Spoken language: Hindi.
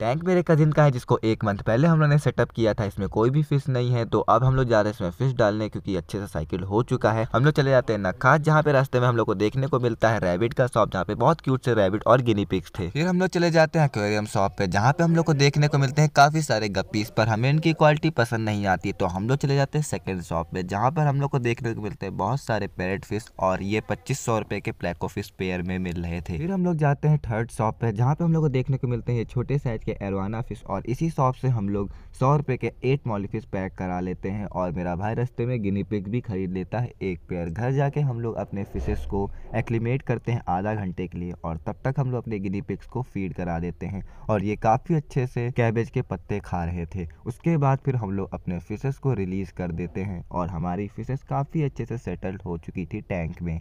टैंक मेरे कजिन का है जिसको एक मंथ पहले हम लोगों ने सेटअप किया था इसमें कोई भी फिश नहीं है तो अब हम लोग जा रहे हैं इसमें फिश डालने क्योंकि अच्छे से साइकिल हो चुका है हम लोग चले जाते हैं नखास जहाँ पे रास्ते में हम लोग को देखने को मिलता है रैबिट का शॉप जहाँ पे बहुत क्यूट से रैबिट और गिनी पिक्स थे फिर हम लोग चले जाते हैं अक्वेरियम शॉप पे जहाँ पे हम लोग को देखने को मिलते हैं काफी सारे गप्पीस पर हमें इनकी क्वालिटी पसंद नहीं आती तो हम लोग चले जाते हैं सेकेंड शॉप पे जहाँ पर हम लोग को देखने को मिलते हैं बहुत सारे पैरेट फिश और ये पच्चीस सौ रुपए के प्लेको फिश पेयर में मिल रहे थे फिर हम लोग जाते हैं थर्ड शॉप पे जहाँ पे हम लोग को देखने को मिलते हैं छोटे साइज के एरवाना फ़िश और इसी शॉप से हम लोग सौ रुपये के एट मॉली फ़िश पैक करा लेते हैं और मेरा भाई रस्ते में गिनी पिक भी ख़रीद लेता है एक पेयर घर जाके हम लोग अपने फ़िशेस को एक्लीमेट करते हैं आधा घंटे के लिए और तब तक हम लोग अपने गिनी पिक्स को फीड करा देते हैं और ये काफ़ी अच्छे से कैबेज के पत्ते खा रहे थे उसके बाद फिर हम लोग अपने फ़िशेस को रिलीज़ कर देते हैं और हमारी फ़िशेस काफ़ी अच्छे से सेटल्ड हो चुकी थी टैंक में